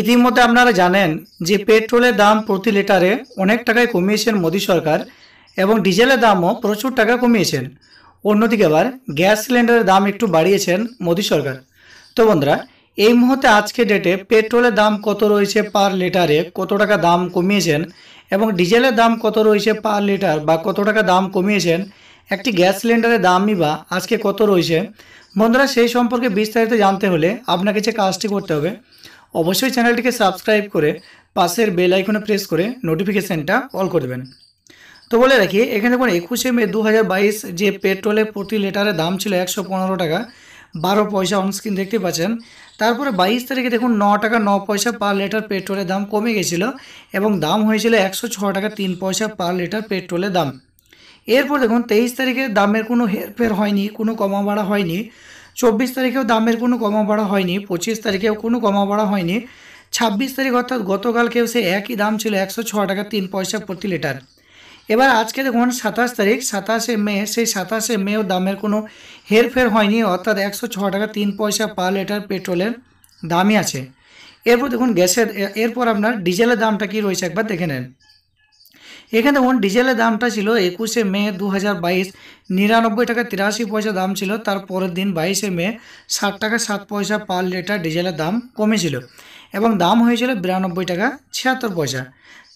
ইতিমধ্যে আপনারা জানেন যে পেট্রোলের দাম প্রতি লিটারে অনেক টাকায় কমিয়েছেন মোদী সরকার এবং ডিজেলের দামও প্রচুর টাকা কমিয়েছেন অন্যদিকে আবার গ্যাস সিলিন্ডারের দাম একটু বাড়িয়েছেন মোদী সরকার তো বন্ধুরা এই মুহূর্তে আজকে ডেটে পেট্রোলের দাম কত রয়েছে পার লিটারে কত টাকা দাম কমিয়েছেন এবং ডিজেলের দাম কত রয়েছে পার লিটার বা কত টাকা দাম কমিয়েছেন একটি গ্যাস সিলিন্ডারের দামই বা আজকে কত রয়েছে বন্ধুরা সেই সম্পর্কে বিস্তারিত জানতে হলে আপনাকে যে কাজটি করতে হবে অবশ্যই চ্যানেলটিকে সাবস্ক্রাইব করে পাশের বেল আইকনে প্রেস করে নোটিফিকেশানটা অল করে দেবেন তো বলে রাখি এখানে দেখুন একুশে মে দু যে পেট্রোলের প্রতি লিটারের দাম ছিল একশো টাকা বারো পয়সা অনস্ক্রিন দেখতে পাচ্ছেন তারপরে বাইশ তারিখে দেখুন ন টাকা ন পয়সা পার লিটার পেট্রোলের দাম কমে গেছিল এবং দাম হয়েছিল একশো ছ টাকা তিন পয়সা পার লিটার পেট্রোলের দাম এরপর দেখুন তেইশ তারিখে দামের কোনো হেরফের হয়নি কোনো কমা বাড়া হয়নি চব্বিশ তারিখেও দামের কোনো কমা বাড়া হয়নি পঁচিশ তারিখেও কোনো কমা বাড়া হয়নি ছাব্বিশ তারিখ অর্থাৎ গতকালকেও সে একই দাম ছিল একশো ছ টাকা তিন পয়সা প্রতি লিটার এবার আজকে দেখুন সাতাশ তারিখ সাতাশে মে সেই সাতাশে মেও দামের কোনো হেরফের হয়নি অর্থাৎ একশো ছ টাকা তিন পয়সা পার লিটার পেট্রোলের দামই আছে এরপর দেখুন গ্যাসের এরপর আপনার ডিজেলের দামটা কি রয়েছে একবার দেখে নেন এখানে দেখুন ডিজেলের দামটা ছিল একুশে মে দু হাজার বাইশ নিরানব্বই টাকা তিরাশি পয়সা দাম ছিল তার পরের দিন বাইশে মে ষাট টাকা সাত পয়সা পার লিটার ডিজেলের দাম কমেছিল এবং দাম হয়েছিল বিরানব্বই টাকা ছিয়াত্তর পয়সা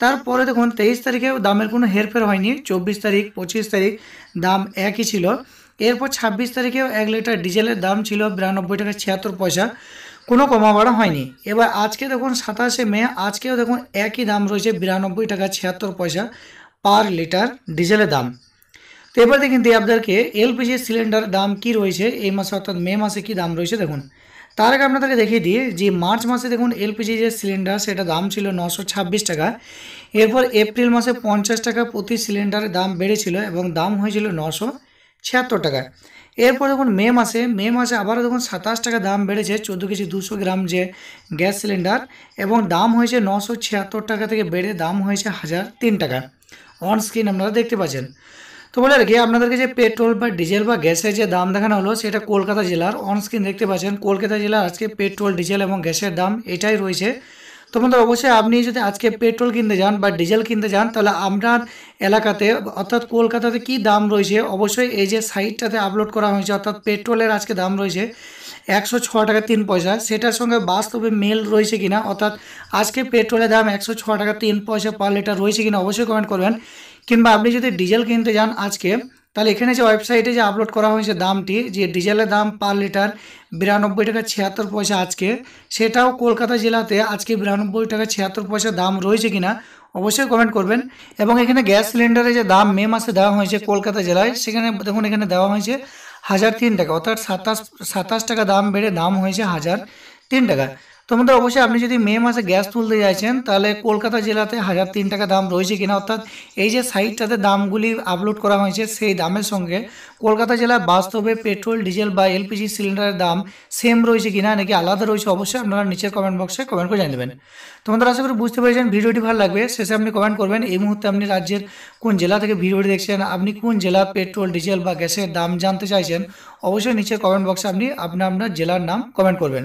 তারপরে দেখুন তেইশ তারিখে দামের কোনো হেরফের হয়নি চব্বিশ তারিখ পঁচিশ তারিখ দাম একই ছিল এরপর ছাব্বিশ তারিখেও এক লিটার ডিজেলের দাম ছিল বিরানব্বই টাকা ছিয়াত্তর পয়সা কোনো কমা বাড়া হয়নি এবার আজকে দেখুন সাতাশে মে আজকেও দেখুন একই দাম রয়েছে বিরানব্বই টাকা ছিয়াত্তর পয়সা পার লিটার ডিজেলের দাম তো এবার দেখুন দিয়ে আপনাদেরকে এলপিজি সিলিন্ডারের দাম কি রয়েছে এই মাসে অর্থাৎ মে মাসে কি দাম রয়েছে দেখুন তার আগে আপনাদেরকে দেখিয়ে দিই যে মার্চ মাসে দেখুন এলপিজি যে সিলিন্ডার সেটা দাম ছিল নশো টাকা এরপর এপ্রিল মাসে পঞ্চাশ টাকা প্রতি সিলিন্ডারের দাম বেড়েছিল এবং দাম হয়েছিল নশো ছিয়াত্তর টাকায় এরপর যখন মে মাসে মে মাসে আবারও যখন সাতাশ টাকা দাম বেড়েছে চোদ্দো কেজি দুশো গ্রাম যে গ্যাস সিলিন্ডার এবং দাম হয়েছে নশো ছিয়াত্তর টাকা থেকে বেড়ে দাম হয়েছে হাজার তিন টাকা অন স্ক্রিন আপনারা দেখতে পাচ্ছেন তো বলে রেখে আপনাদেরকে যে পেট্রোল বা ডিজেল বা গ্যাসের যে দাম দেখানো হলো সেটা কলকাতা জেলার অন স্ক্রিন দেখতে পাচ্ছেন কলকাতা জেলার আজকে পেট্রোল ডিজেল এবং গ্যাসের দাম এটাই রয়েছে তো বন্ধু অবশ্যই আপনি যদি আজকে পেট্রোল কিনতে যান বা ডিজেল কিনতে যান তাহলে আপনার এলাকাতে অর্থাৎ কলকাতাতে কি দাম রয়েছে অবশ্যই এই যে সাইটটাতে আপলোড করা হয়েছে অর্থাৎ পেট্রোলের আজকে দাম রয়েছে একশো ছ টাকা তিন পয়সা সেটার সঙ্গে বাস্তবে মেল রয়েছে কিনা অর্থাৎ আজকে পেট্রোলের দাম একশো ছ টাকা তিন পয়সা পার লিটার রয়েছে কিনা অবশ্যই কমেন্ট করবেন কিংবা আপনি যদি ডিজেল কিনতে যান আজকে তাহলে এখানে যে ওয়েবসাইটে যে আপলোড করা হয়েছে দামটি যে ডিজেলের দাম পার লিটার বিরানব্বই টাকা ছিয়াত্তর পয়সা আজকে সেটাও কলকাতা জেলাতে আজকে বিরানব্বই টাকা ছিয়াত্তর পয়সা দাম রয়েছে কিনা অবশ্যই কমেন্ট করবেন এবং এখানে গ্যাস সিলিন্ডারের যে দাম মে মাসে দেওয়া হয়েছে কলকাতা জেলায় সেখানে দেখুন এখানে দেওয়া হয়েছে হাজার তিন টাকা অর্থাৎ সাতাশ সাতাশ টাকা দাম বেড়ে দাম হয়েছে হাজার তিন টাকা তোমাদের অবশ্যই আপনি যদি মে মাসে গ্যাস তুলতে চাইছেন তাহলে কলকাতা জেলাতে হাজার তিন টাকা দাম রয়েছে কিনা অর্থাৎ এই যে সাইটটাতে দামগুলি আপলোড করা হয়েছে সেই দামের সঙ্গে কলকাতা জেলার বাস্তবে পেট্রোল ডিজেল বা এলপিজি সিলিন্ডারের দাম সেম রয়েছে কিনা নাকি আলাদা রয়েছে অবশ্যই আপনারা নিচের কমেন্ট বক্সে কমেন্ট করে জানিয়ে দেবেন তোমাদের আশা করি বুঝতে পেরেছেন ভিডিওটি ভালো লাগবে শেষে আপনি কমেন্ট করবেন এই মুহূর্তে আপনি রাজ্যের কোন জেলা থেকে ভিডিওটি দেখছেন আপনি কোন জেলা পেট্রোল ডিজেল বা গ্যাসের দাম জানতে চাইছেন অবশ্যই নিচের কমেন্ট বক্সে আপনি আপনার আপনার জেলার নাম কমেন্ট করবেন